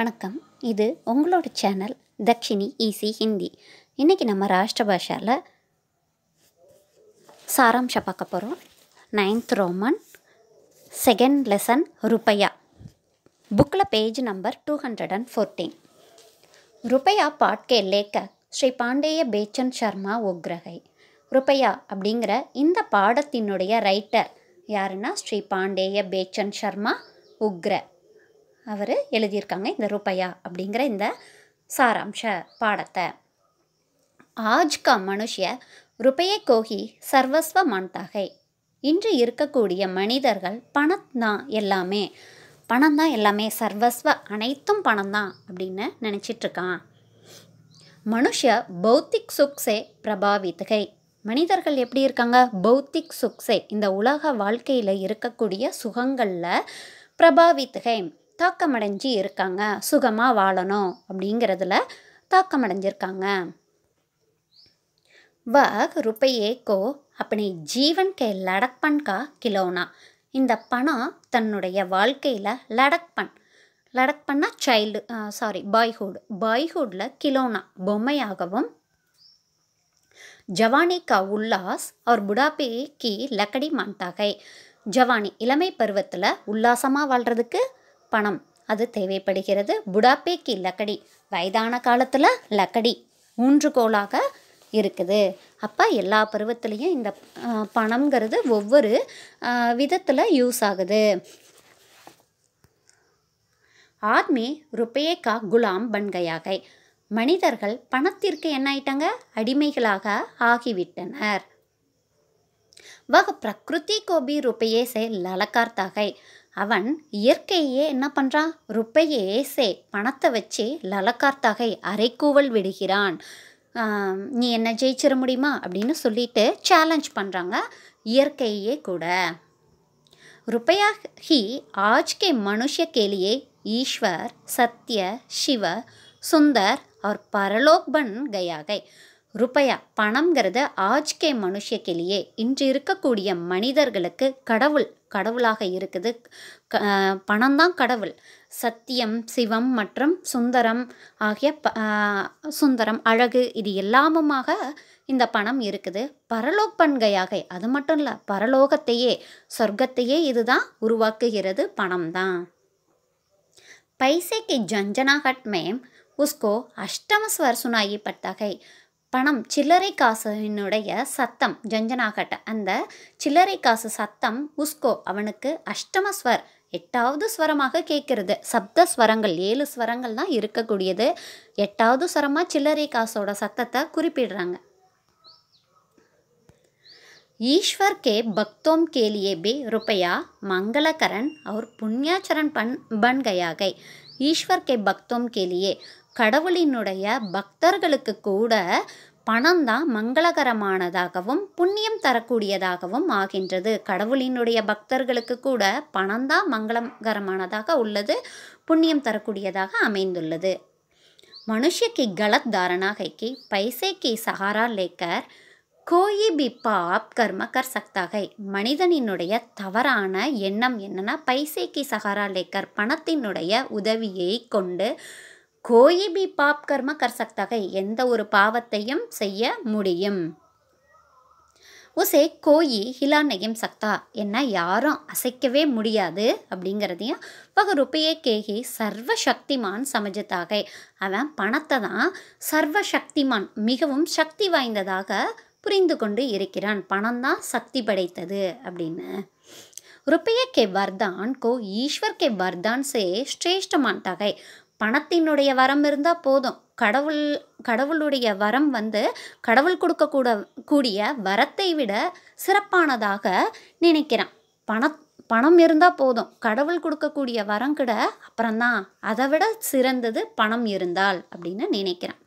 வணக்கம் இது உங்களோட சேனல் தக்ஷினி ஈசி ஹிந்தி இன்றைக்கி நம்ம ராஷ்டிர பாஷாவில் சாராம்சம் பார்க்க போகிறோம் நைன்த் ரோமன் செகண்ட் லெசன் ருபையா புக்கில் page number two hundred and fourteen ருபையா பாட்கே லேக்க ஸ்ரீ பாண்டேய பேச்சன் சர்மா ஒக்ரகை ருபையா அப்படிங்கிற இந்த பாடத்தினுடைய ரைட்டர் யாருன்னா ஸ்ரீ பாண்டேய பேச்சன் சர்மா உக்ர அவர் எழுதியிருக்காங்க இந்த ருப்பையா அப்படிங்கிற இந்த சாராம்ச பாடத்தை ஆஜ் கா மனுஷிய ருபையை கோகி சர்வஸ்வ மான்தாகை இன்று இருக்கக்கூடிய மனிதர்கள் பணத்தான் எல்லாமே பணம் தான் எல்லாமே சர்வஸ்வ அனைத்தும் பணம் தான் அப்படின்னு நினச்சிட்ருக்கான் மனுஷ பௌத்திக் சுக்ஸே பிரபாவித்தகை மனிதர்கள் எப்படி இருக்காங்க பௌத்திக் சுக்ஸே இந்த உலக வாழ்க்கையில் இருக்கக்கூடிய சுகங்களில் பிரபாவித்தகை தாக்கமடைஞ்சு இருக்காங்க சுகமாக வாழணும் அப்படிங்கிறதுல தாக்கமடைஞ்சிருக்காங்க வக் ருப்பையே கோ அப்படி ஜீவன் கே लड़कपन கா கிலோனா இந்த பணம் தன்னுடைய வாழ்க்கையில் லடக்பன் லடக்பன்னா சைல்டு சாரி பாய்ஹுட் பாய்ஹுட்டில் கிலோனா பொம்மையாகவும் ஜவானி கா உல்லாஸ் அவர் புடாபே கி லக்கடி மாண்டாகை ஜவானி இளமை பருவத்தில் உல்லாசமாக வாழ்கிறதுக்கு பணம் அது தேவைப்படுகிறது புடாப்பேக்கி லக்கடி வயதான காலத்தில் லக்கடி ஊன்றுகோலாக இருக்குது அப்போ எல்லா பருவத்துலேயும் இந்த பணங்கிறது ஒவ்வொரு விதத்தில் யூஸ் ஆகுது ஆத்மி ருப்பேக்கா குலாம் பன்கையாகை மனிதர்கள் பணத்திற்கு என்ன ஆயிட்டாங்க அடிமைகளாக ஆகிவிட்டனர் வக பிரகிருதி கோபி ருப்பையே சே லலக்கார்த்தாகை அவன் இயற்கையே என்ன பண்ணுறான் ருப்பையே சே பணத்தை வச்சு லலக்கார்த்தகை அரைக்கூவல் விடுகிறான் நீ என்ன ஜெயிச்சிட முடியுமா அப்படின்னு சொல்லிட்டு சேலஞ்ச் பண்ணுறாங்க இயற்கையே கூட ருப்பையா ஹி ஆஜ் கே மனுஷ கேலியே ஈஸ்வர் சத்ய சிவ சுந்தர் அவர் பரலோக்பன் கையாகை ருப்பையா பணம்ங்கிறத ஆஜ்கே கே மனுஷக்கிலேயே இன்று இருக்கக்கூடிய மனிதர்களுக்கு கடவுள் கடவுளாக இருக்குது பணம் தான் கடவுள் சத்தியம் சிவம் மற்றும் சுந்தரம் ஆகிய ப சுந்தரம் அழகு இது எல்லாமுமாக இந்த பணம் இருக்குது பரலோக் பண்கையாக அது மட்டும் இல்லை பரலோகத்தையே சொர்க்கத்தையே இதுதான் உருவாக்குகிறது பணம் தான் ஜஞ்சனாகட்மே ஜஞ்சனாகட் மேம் உஸ்கோ அஷ்டமஸ்வர் சுனாயி பட்டகை பணம் சில்லறை காசினுடைய சத்தம் ஜஞ்சனாகட்ட அந்த சில்லறை காசு சத்தம் உஸ்கோ அவனுக்கு அஷ்டம ஸ்வர் எட்டாவது ஸ்வரமாக கேட்குறது சப்த ஸ்வரங்கள் ஏழு ஸ்வரங்கள் தான் இருக்கக்கூடியது எட்டாவது ஸ்வரமாக சில்லறை காசோட சத்தத்தை குறிப்பிடுறாங்க ஈஸ்வர் கே பக்தோம் கேலியே பே ருப்பையா மங்களகரன் அவர் புண்ணியாச்சரன் பண் பன்கையாகை ஈஸ்வர் கே பக்தோம் கேலியே கடவுளினுடைய பக்தர்களுக்கு கூட பணம்தான் மங்களகரமானதாகவும் புண்ணியம் தரக்கூடியதாகவும் ஆகின்றது கடவுளினுடைய பக்தர்களுக்கு கூட பணம்தான் மங்களகரமானதாக உள்ளது புண்ணியம் தரக்கூடியதாக அமைந்துள்ளது மனுஷக்கி கலத் தாரணாகைக்கு பைசைக்கு பைசே கி சஹாரா லேக்கர் கோயி பி பாப் கர்ம கர் மனிதனினுடைய தவறான எண்ணம் என்னென்னா பைசே கி சஹாரா லேக்கர் பணத்தினுடைய உதவியை கொண்டு கோயி பி பாப் கர்ம கர்சக்தகை எந்த ஒரு பாவத்தையும் செய்ய முடியும் உசே கோயி ஹிலா சக்தா என்ன யாரும் அசைக்கவே முடியாது அப்படிங்கிறதையும் வக ருப்பையே கேகி சர்வ சக்திமான் சமஜித்தாகை அவன் பணத்தை தான் சர்வ சக்திமான் மிகவும் சக்தி வாய்ந்ததாக புரிந்து கொண்டு இருக்கிறான் பணம் தான் சக்தி படைத்தது அப்படின்னு रुपये கே வர்தான் கோ ஈஸ்வர் கே வர்தான் சே ஸ்ரேஷ்டமான் தகை பணத்தினுடைய வரம் இருந்தால் போதும் கடவுள் கடவுளுடைய வரம் வந்து கடவுள் கொடுக்கக்கூட கூடிய வரத்தை விட சிறப்பானதாக நினைக்கிறேன் பண பணம் இருந்தால் போதும் கடவுள் கொடுக்கக்கூடிய வரம் கிட அப்புறம்தான் அதை விட சிறந்தது பணம் இருந்தால் அப்படின்னு நினைக்கிறேன்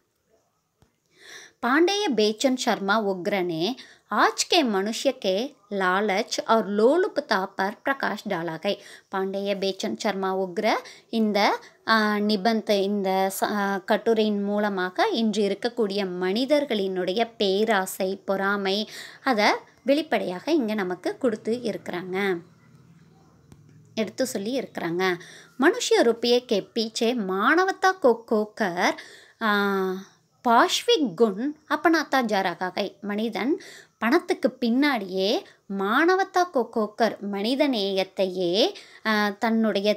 पांडेय बेचन शर्मा उग्र ने आज के मनुष्य के लालच और लोलुपता पर प्रकाश डाला गए पांडेय बेचन शर्மா உக்ர இந்த நிபந்த இந்த கட்டுரையின் மூலமாக இன்று இருக்கக்கூடிய மனிதர்களினுடைய பேராசை பொறாமை அதை வெளிப்படையாக இங்கே நமக்கு கொடுத்து இருக்கிறாங்க எடுத்து சொல்லி இருக்கிறாங்க மனுஷ ருப்பியை கெப்பீச்சே மாணவத்தா கொக்கோக்கர் பாஷ்விக் குண் அப்பனாத்தா ஜாராகாகை மனிதன் பணத்துக்கு பின்னாடியே மாணவத்தா கோக்கோக்கர் மனிதநேயத்தையே தன்னுடைய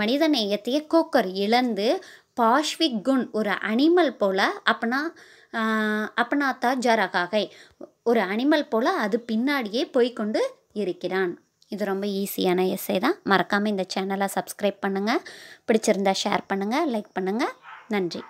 மனிதநேயத்தையே கோக்கர் இழந்து பாஷ்விக் குண் ஒரு அனிமல் போல் அப்பனா அப்பனாத்தா ஜாராகாகை ஒரு அனிமல் போல் அது பின்னாடியே போய்கொண்டு இருக்கிறான் இது ரொம்ப ஈஸியான எஸ்ஸே தான் மறக்காமல் இந்த சேனலை சப்ஸ்கிரைப் பண்ணுங்கள் பிடிச்சிருந்தா ஷேர் பண்ணுங்கள் லைக் பண்ணுங்கள் நன்றி